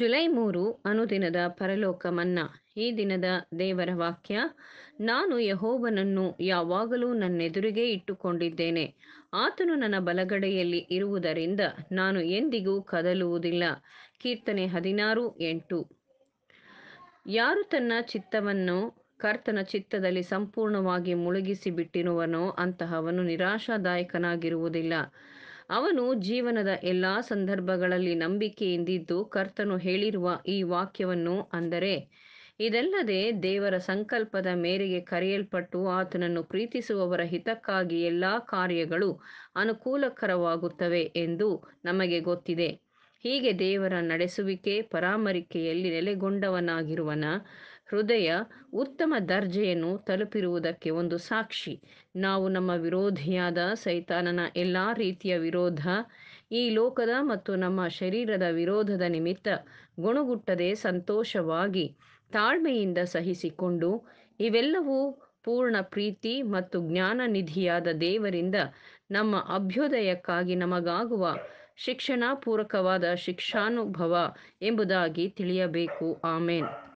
July ಮೂರು ಅನುದಿನದ ಪರಲೋಕ ಮನ್ನಾ ಈ ದಿನದ ದೇವರ ವಾಕ್ಯ ನಾನು ಯಹೋವನನ್ನು ಯಾವಾಗಲೂ ನನ್ನೆದುರಿಗೆ ಇಟ್ಟುಕೊಂಡಿದ್ದೇನೆ ಆತನು ನನ್ನ ಬಲಗಡೆಯಲ್ಲಿ ಇರುವುದರಿಂದ ನಾನು ಎಂದಿಗೂ ಕದಲುವುದಿಲ್ಲ ಕೀರ್ತನೆ ಹದಿನಾರು ಎಂಟು ಯಾರು ತನ್ನ ಚಿತ್ತವನ್ನು ಕರ್ತನ ಚಿತ್ತದಲ್ಲಿ ಸಂಪೂರ್ಣವಾಗಿ ಮುಳುಗಿಸಿ ಬಿಟ್ಟಿರುವನೋ ಅಂತಹವನು ನಿರಾಶಾದಾಯಕನಾಗಿರುವುದಿಲ್ಲ ಅವನು ಜೀವನದ ಎಲ್ಲಾ ಸಂದರ್ಭಗಳಲ್ಲಿ ನಂಬಿಕೆಯಿಂದಿದ್ದು ಕರ್ತನು ಹೇಳಿರುವ ಈ ವಾಕ್ಯವನ್ನು ಅಂದರೆ ಇದಲ್ಲದೆ ದೇವರ ಸಂಕಲ್ಪದ ಮೇರೆಗೆ ಕರೆಯಲ್ಪಟ್ಟು ಆತನನ್ನು ಪ್ರೀತಿಸುವವರ ಹಿತಕ್ಕಾಗಿ ಎಲ್ಲಾ ಕಾರ್ಯಗಳು ಅನುಕೂಲಕರವಾಗುತ್ತವೆ ಎಂದು ನಮಗೆ ಗೊತ್ತಿದೆ ಹೀಗೆ ದೇವರ ನಡೆಸುವಿಕೆ ಪರಾಮರಿಕೆಯಲ್ಲಿ ನೆಲೆಗೊಂಡವನಾಗಿರುವನ ಹೃದಯ ಉತ್ತಮ ದರ್ಜೆಯನ್ನು ತಲುಪಿರುವುದಕ್ಕೆ ಒಂದು ಸಾಕ್ಷಿ ನಾವು ನಮ್ಮ ವಿರೋಧಿಯಾದ ಸೈತಾನನ ಎಲ್ಲ ರೀತಿಯ ವಿರೋಧ ಈ ಲೋಕದ ಮತ್ತು ನಮ್ಮ ಶರೀರದ ವಿರೋಧದ ನಿಮಿತ್ತ ಗುಣಗುಟ್ಟದೆ ಸಂತೋಷವಾಗಿ ತಾಳ್ಮೆಯಿಂದ ಸಹಿಸಿಕೊಂಡು ಇವೆಲ್ಲವೂ ಪೂರ್ಣ ಪ್ರೀತಿ ಮತ್ತು ಜ್ಞಾನ ನಿಧಿಯಾದ ದೇವರಿಂದ ನಮ್ಮ ಅಭ್ಯುದಯಕ್ಕಾಗಿ ನಮಗಾಗುವ ಶಿಕ್ಷಣ ಪೂರಕವಾದ ಶಿಕ್ಷಾನುಭವ ಎಂಬುದಾಗಿ ತಿಳಿಯಬೇಕು ಆಮೇನ್